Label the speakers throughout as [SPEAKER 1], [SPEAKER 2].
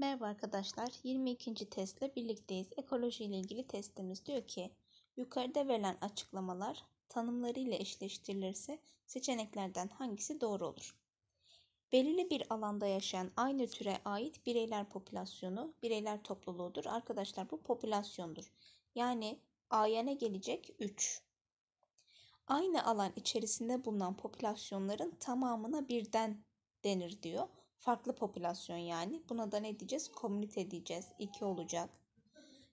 [SPEAKER 1] Merhaba arkadaşlar. 22. testle birlikteyiz. Ekoloji ile ilgili testimiz diyor ki yukarıda verilen açıklamalar tanımları ile eşleştirilirse seçeneklerden hangisi doğru olur? Belirli bir alanda yaşayan aynı türe ait bireyler popülasyonu, bireyler topluluğudur. Arkadaşlar bu popülasyondur. Yani AYN'e gelecek 3. Aynı alan içerisinde bulunan popülasyonların tamamına birden denir diyor. Farklı popülasyon yani. Buna da ne diyeceğiz? Komünite diyeceğiz. İki olacak.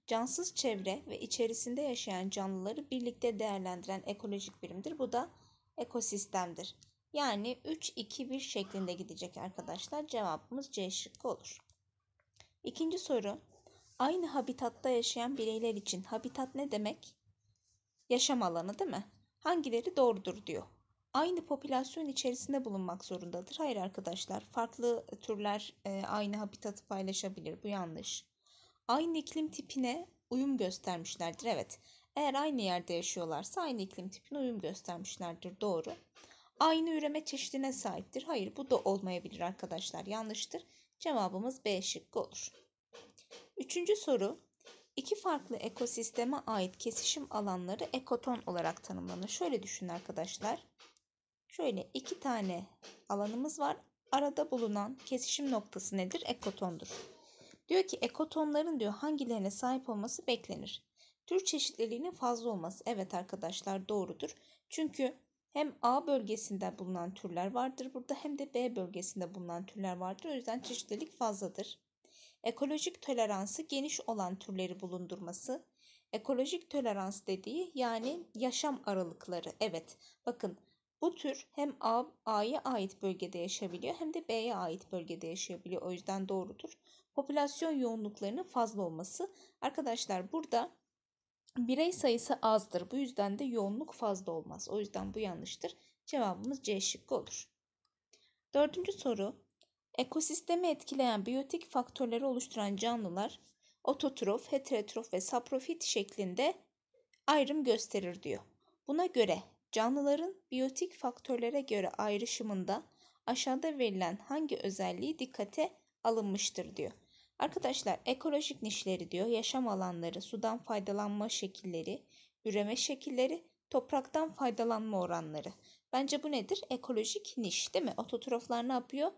[SPEAKER 1] Cansız çevre ve içerisinde yaşayan canlıları birlikte değerlendiren ekolojik birimdir. Bu da ekosistemdir. Yani 3-2-1 şeklinde gidecek arkadaşlar. Cevabımız C şıkkı olur. İkinci soru. Aynı habitatta yaşayan bireyler için habitat ne demek? Yaşam alanı değil mi? Hangileri doğrudur diyor aynı popülasyon içerisinde bulunmak zorundadır. Hayır arkadaşlar, farklı türler e, aynı habitatı paylaşabilir. Bu yanlış. Aynı iklim tipine uyum göstermişlerdir. Evet. Eğer aynı yerde yaşıyorlarsa aynı iklim tipine uyum göstermişlerdir. Doğru. Aynı üreme çeşidine sahiptir. Hayır, bu da olmayabilir arkadaşlar. Yanlıştır. Cevabımız B şıkkı olur. Üçüncü soru. İki farklı ekosisteme ait kesişim alanları ekoton olarak tanımlanır. Şöyle düşünün arkadaşlar. Şöyle iki tane alanımız var. Arada bulunan kesişim noktası nedir? Ekotondur. Diyor ki ekotonların diyor hangilerine sahip olması beklenir? Tür çeşitliliğinin fazla olması. Evet arkadaşlar doğrudur. Çünkü hem A bölgesinde bulunan türler vardır burada hem de B bölgesinde bulunan türler vardır. O yüzden çeşitlilik fazladır. Ekolojik toleransı geniş olan türleri bulundurması. Ekolojik tolerans dediği yani yaşam aralıkları. Evet bakın bu tür hem A, A'ya ait bölgede yaşayabiliyor hem de B'ye ait bölgede yaşayabiliyor. O yüzden doğrudur. Popülasyon yoğunluklarının fazla olması. Arkadaşlar burada birey sayısı azdır. Bu yüzden de yoğunluk fazla olmaz. O yüzden bu yanlıştır. Cevabımız C şıkkı olur. Dördüncü soru. Ekosistemi etkileyen biyotik faktörleri oluşturan canlılar ototrof, heterotrof ve saprofit şeklinde ayrım gösterir diyor. Buna göre Canlıların biyotik faktörlere göre ayrışımında aşağıda verilen hangi özelliği dikkate alınmıştır diyor. Arkadaşlar ekolojik nişleri diyor, yaşam alanları, sudan faydalanma şekilleri, üreme şekilleri, topraktan faydalanma oranları. Bence bu nedir? Ekolojik niş değil mi? Ototroflar ne yapıyor?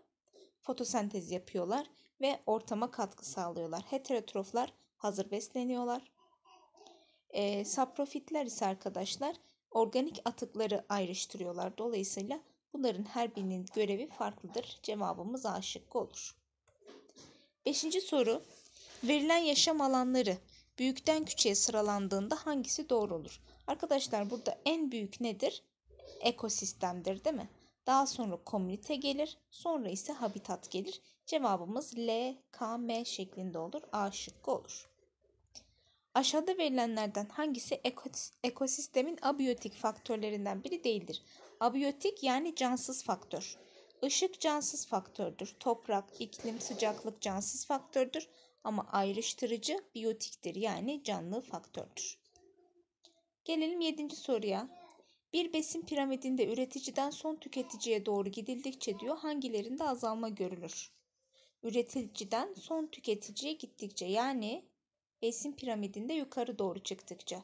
[SPEAKER 1] Fotosentez yapıyorlar ve ortama katkı sağlıyorlar. Heterotroflar hazır besleniyorlar. E, saprofitler ise arkadaşlar organik atıkları ayrıştırıyorlar. Dolayısıyla bunların her birinin görevi farklıdır. Cevabımız A şıkkı olur. Beşinci soru. Verilen yaşam alanları büyükten küçüğe sıralandığında hangisi doğru olur? Arkadaşlar burada en büyük nedir? Ekosistemdir değil mi? Daha sonra komünite gelir. Sonra ise habitat gelir. Cevabımız L, K, M şeklinde olur. A şıkkı olur. Aşağıda verilenlerden hangisi ekosistemin abiyotik faktörlerinden biri değildir? Abiyotik yani cansız faktör. Işık cansız faktördür. Toprak, iklim, sıcaklık cansız faktördür ama ayrıştırıcı biyotiktir yani canlı faktördür. Gelelim 7. soruya. Bir besin piramidinde üreticiden son tüketiciye doğru gidildikçe diyor hangilerinde azalma görülür? Üreticiden son tüketiciye gittikçe yani Besin piramidinde yukarı doğru çıktıkça.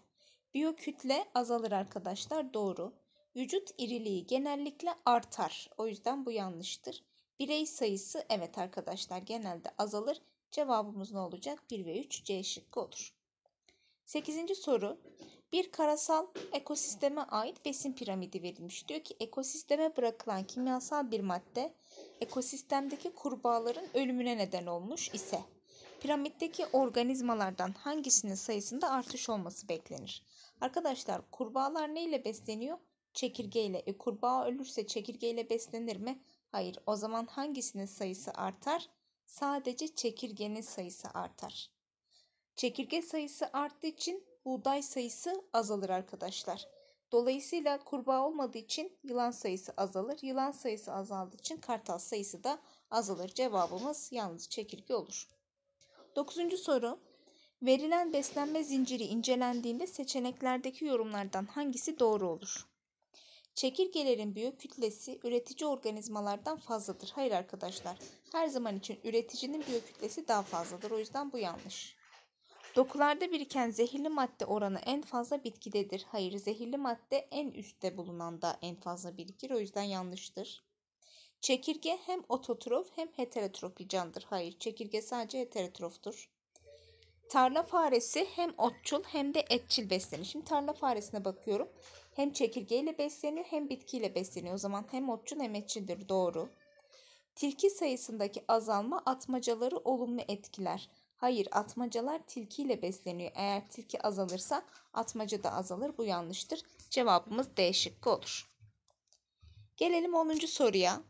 [SPEAKER 1] Biyokütle azalır arkadaşlar doğru. Vücut iriliği genellikle artar. O yüzden bu yanlıştır. Birey sayısı evet arkadaşlar genelde azalır. Cevabımız ne olacak? 1 ve 3 C şıkkı olur. 8. soru. Bir karasal ekosisteme ait besin piramidi verilmiş. Diyor ki ekosisteme bırakılan kimyasal bir madde ekosistemdeki kurbağaların ölümüne neden olmuş ise Piramitteki organizmalardan hangisinin sayısında artış olması beklenir? Arkadaşlar kurbağalar ne ile besleniyor? Çekirge ile. E, kurbağa ölürse çekirge ile beslenir mi? Hayır. O zaman hangisinin sayısı artar? Sadece çekirgenin sayısı artar. Çekirge sayısı arttığı için buğday sayısı azalır arkadaşlar. Dolayısıyla kurbağa olmadığı için yılan sayısı azalır. Yılan sayısı azaldığı için kartal sayısı da azalır. Cevabımız yalnız çekirge olur. Dokuzuncu soru. Verilen beslenme zinciri incelendiğinde seçeneklerdeki yorumlardan hangisi doğru olur? Çekirgelerin büyük kütlesi üretici organizmalardan fazladır. Hayır arkadaşlar. Her zaman için üreticinin büyük kütlesi daha fazladır. O yüzden bu yanlış. Dokularda biriken zehirli madde oranı en fazla bitkidedir. Hayır, zehirli madde en üstte bulunan da en fazla birikir. O yüzden yanlıştır. Çekirge hem ototrof hem heterotrof bir candır. Hayır çekirge sadece heterotroftur. Tarla faresi hem otçul hem de etçil beslenir. Şimdi tarla faresine bakıyorum. Hem çekirgeyle besleniyor hem bitkiyle besleniyor. O zaman hem otçul hem etçildir. Doğru. Tilki sayısındaki azalma atmacaları olumlu etkiler. Hayır atmacalar tilkiyle besleniyor. Eğer tilki azalırsa atmaca da azalır. Bu yanlıştır. Cevabımız D şıkkı olur. Gelelim 10. soruya.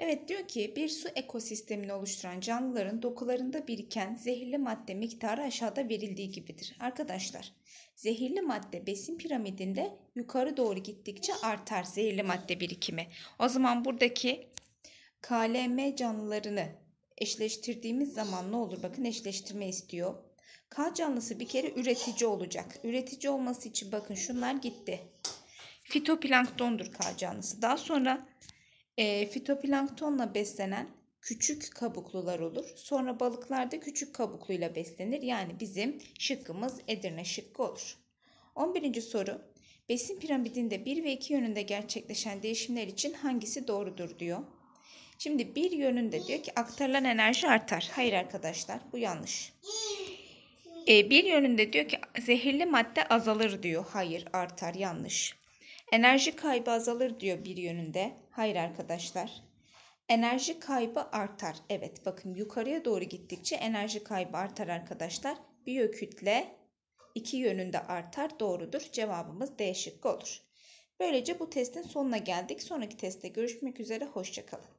[SPEAKER 1] Evet diyor ki bir su ekosistemini oluşturan canlıların dokularında biriken zehirli madde miktarı aşağıda verildiği gibidir. Arkadaşlar zehirli madde besin piramidinde yukarı doğru gittikçe artar zehirli madde birikimi. O zaman buradaki KLM canlılarını eşleştirdiğimiz zaman ne olur? Bakın eşleştirme istiyor. K canlısı bir kere üretici olacak. Üretici olması için bakın şunlar gitti. Fitoplanktondur K canlısı. Daha sonra e, fitoplanktonla beslenen küçük kabuklular olur. Sonra balıklar da küçük kabukluyla beslenir. Yani bizim şıkkımız Edirne şıkkı olur. 11. soru. Besin piramidinde 1 ve 2 yönünde gerçekleşen değişimler için hangisi doğrudur diyor. Şimdi bir yönünde diyor ki aktarılan enerji artar. Hayır arkadaşlar bu yanlış. E, bir yönünde diyor ki zehirli madde azalır diyor. Hayır artar yanlış. Enerji kaybı azalır diyor bir yönünde. Hayır arkadaşlar. Enerji kaybı artar. Evet bakın yukarıya doğru gittikçe enerji kaybı artar arkadaşlar. Biyokütle iki yönünde artar. Doğrudur. Cevabımız D şıkkı olur. Böylece bu testin sonuna geldik. Sonraki testte görüşmek üzere. Hoşçakalın.